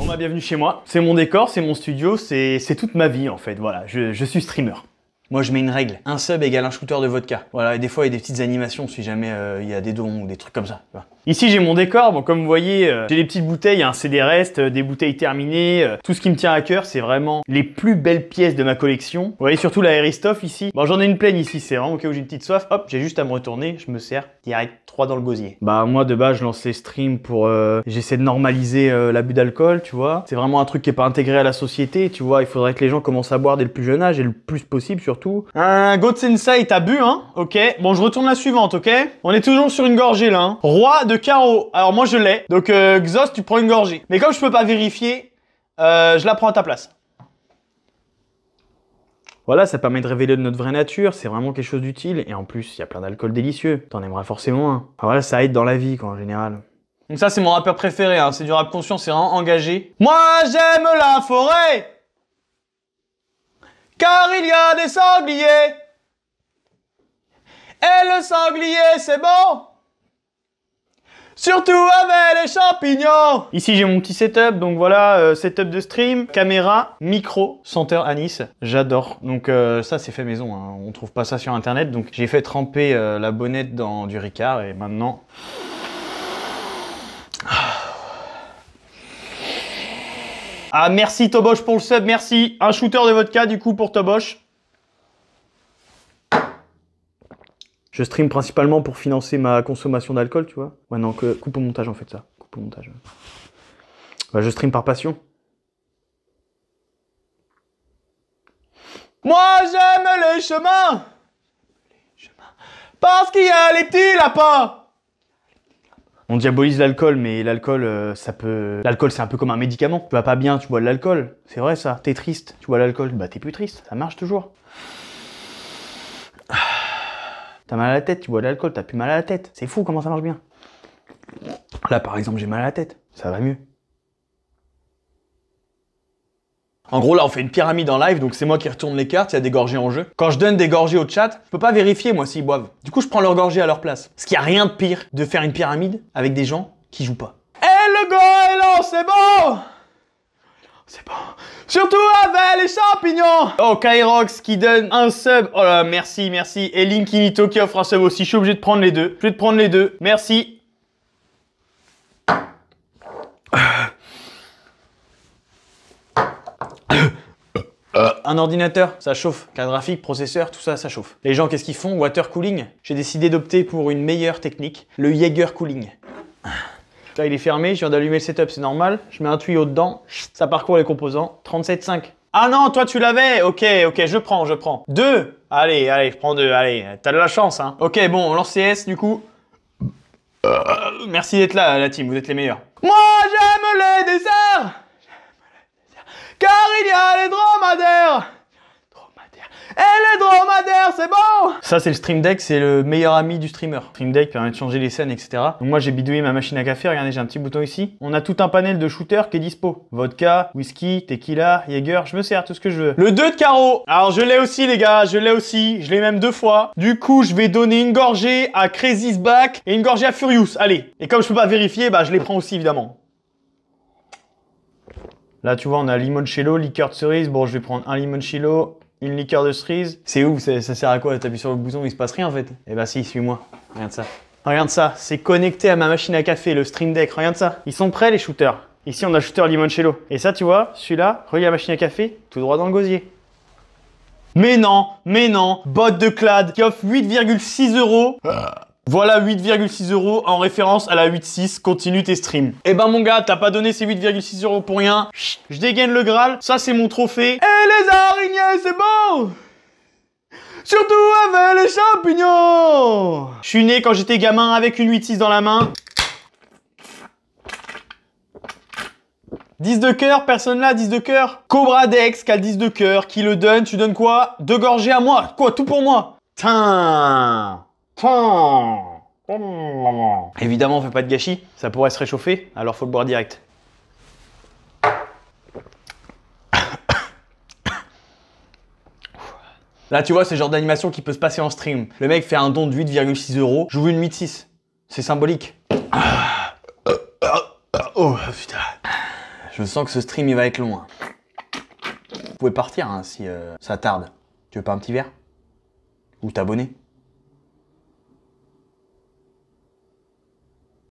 Bon bah bienvenue chez moi. C'est mon décor, c'est mon studio, c'est toute ma vie en fait. Voilà, je, suis streamer. Moi, je mets une règle. Un sub égale un shooter de vodka. Voilà, et des fois, il y a des petites animations si jamais euh, il y a des dons ou des trucs comme ça. Ici, j'ai mon décor. Bon, comme vous voyez, euh, j'ai des petites bouteilles, un CD rest, des bouteilles terminées. Euh. tout ce qui me tient à cœur, c'est vraiment les plus belles pièces de ma collection. Vous voyez surtout la Aristophe ici. Bon, j'en ai une pleine ici, c'est vraiment au j'ai une petite soif. Hop, j'ai juste à me retourner, je me sers direct 3 dans le gosier Bah moi de base je lance les streams pour euh, j'essaie de normaliser euh, l'abus d'alcool, tu vois. C'est vraiment un truc qui est pas intégré à la société, tu vois. Il faudrait que les gens commencent à boire dès le plus jeune âge et le plus possible surtout. Un Goat Sensei t'as bu hein OK. Bon je retourne la suivante, OK On est toujours sur une gorgée là. Hein. Roi de carreau. Alors moi je l'ai. Donc euh, Xos tu prends une gorgée. Mais comme je peux pas vérifier, euh, je la prends à ta place. Voilà, ça permet de révéler notre vraie nature, c'est vraiment quelque chose d'utile, et en plus, il y a plein d'alcool délicieux, t'en aimeras forcément un. Enfin, voilà, ça aide dans la vie, quoi, en général. Donc ça, c'est mon rappeur préféré, hein, c'est du rap conscient, c'est vraiment engagé. Moi, j'aime la forêt Car il y a des sangliers Et le sanglier, c'est bon Surtout avec les champignons Ici j'ai mon petit setup, donc voilà, euh, setup de stream, caméra, micro, senteur anis, j'adore. Donc euh, ça c'est fait maison, hein. on trouve pas ça sur internet, donc j'ai fait tremper euh, la bonnette dans du Ricard et maintenant... Ah merci Tobosh pour le sub, merci Un shooter de vodka du coup pour Tobosh Je stream principalement pour financer ma consommation d'alcool, tu vois. Ouais, non, que, coupe au montage en fait ça. Coupe au montage. Bah, je stream par passion. Moi j'aime les chemins Parce qu'il y a les petits lapins On diabolise l'alcool, mais l'alcool, euh, ça peut... L'alcool, c'est un peu comme un médicament. Tu vas pas bien, tu bois de l'alcool. C'est vrai, ça. T'es triste, tu bois l'alcool. Bah, t'es plus triste. Ça marche toujours. T'as mal à la tête, tu bois de l'alcool, t'as plus mal à la tête. C'est fou comment ça marche bien. Là, par exemple, j'ai mal à la tête. Ça va mieux. En gros, là, on fait une pyramide en live, donc c'est moi qui retourne les cartes, il y a des gorgées en jeu. Quand je donne des gorgées au chat, je peux pas vérifier, moi, s'ils boivent. Du coup, je prends leurs gorgées à leur place. Ce qui a rien de pire de faire une pyramide avec des gens qui jouent pas. Eh, le gars là, c'est bon c'est bon. Surtout avec les champignons Oh, Kyrox qui donne un sub. Oh là, merci, merci. Et Linkinito qui offre un sub aussi. Je suis obligé de prendre les deux. Je vais te prendre les deux. Merci. un ordinateur, ça chauffe. Carte graphique, processeur, tout ça, ça chauffe. Les gens, qu'est-ce qu'ils font Water cooling J'ai décidé d'opter pour une meilleure technique, le Jaeger cooling. Là, il est fermé, je viens d'allumer le setup, c'est normal. Je mets un tuyau dedans, ça parcourt les composants. 37,5. Ah non, toi tu l'avais Ok, ok, je prends, je prends. Deux Allez, allez, je prends deux, allez. T'as de la chance, hein. Ok, bon, on lance CS, du coup. Euh, merci d'être là, la team, vous êtes les meilleurs. Moi, j'aime les desserts J'aime les desserts Car il y a les dromadaires dromadaire, c'est bon Ça, c'est le Stream Deck, c'est le meilleur ami du streamer. Stream Deck permet de changer les scènes, etc. Donc moi, j'ai bidouillé ma machine à café, regardez, j'ai un petit bouton ici. On a tout un panel de shooters qui est dispo. Vodka, whisky, tequila, Jaeger, je me sers tout ce que je veux. Le 2 de carreau Alors, je l'ai aussi, les gars, je l'ai aussi, je l'ai même deux fois. Du coup, je vais donner une gorgée à Crazy's Back et une gorgée à Furious, allez Et comme je peux pas vérifier, bah, je les prends aussi, évidemment. Là, tu vois, on a limoncello, liqueur de cerise. Bon, je vais prendre un limoncello, une liqueur de cerise. C'est ouf, ça, sert à quoi T'appuies sur le bouton, il se passe rien en fait. Eh bah si, suis-moi. Regarde ça. Regarde ça, c'est connecté à ma machine à café, le Stream Deck. Regarde ça. Ils sont prêts les shooters. Ici, on a le shooter Limoncello. Et ça, tu vois, celui-là, relié à la machine à café, tout droit dans le gosier. Mais non, mais non, botte de clad qui offre 8,6 euros. Voilà 8,6 euros en référence à la 8,6, continue tes streams. Eh ben mon gars, t'as pas donné ces 8,6 euros pour rien. je dégaine le Graal, ça c'est mon trophée les araignées, c'est bon Surtout avec les champignons Je suis né quand j'étais gamin avec une 8-6 dans la main. 10 de cœur, personne là, 10 de cœur. Cobra Dex qui a 10 de cœur, qui le donne, tu donnes quoi Deux gorgées à moi, quoi, tout pour moi Évidemment, on fait pas de gâchis, ça pourrait se réchauffer, alors faut le boire direct. Là, tu vois, c'est le genre d'animation qui peut se passer en stream. Le mec fait un don de 8,6 euros, veux une 8,6. C'est symbolique. oh, putain. Je sens que ce stream, il va être long. Hein. Vous pouvez partir hein, si euh, ça tarde. Tu veux pas un petit verre Ou t'abonner